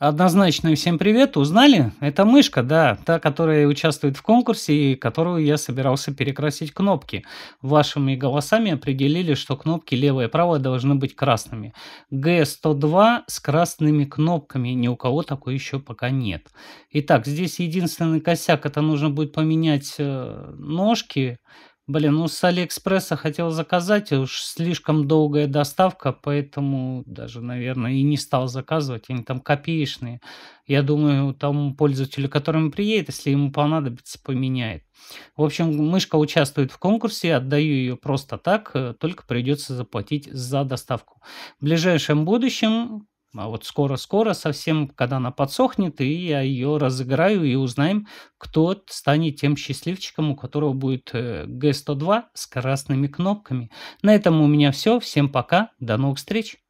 Однозначно всем привет. Узнали? Это мышка, да, та, которая участвует в конкурсе и которую я собирался перекрасить кнопки. Вашими голосами определили, что кнопки левая и правая должны быть красными. Г102 с красными кнопками. Ни у кого такой еще пока нет. Итак, здесь единственный косяк, это нужно будет поменять э, ножки Блин, ну с Алиэкспресса хотел заказать, уж слишком долгая доставка, поэтому даже, наверное, и не стал заказывать, они там копеечные. Я думаю, тому пользователю, которому приедет, если ему понадобится, поменяет. В общем, мышка участвует в конкурсе, отдаю ее просто так, э, только придется заплатить за доставку. В ближайшем будущем а вот скоро-скоро совсем, когда она подсохнет, и я ее разыграю и узнаем, кто станет тем счастливчиком, у которого будет G102 э, с красными кнопками. На этом у меня все. Всем пока. До новых встреч.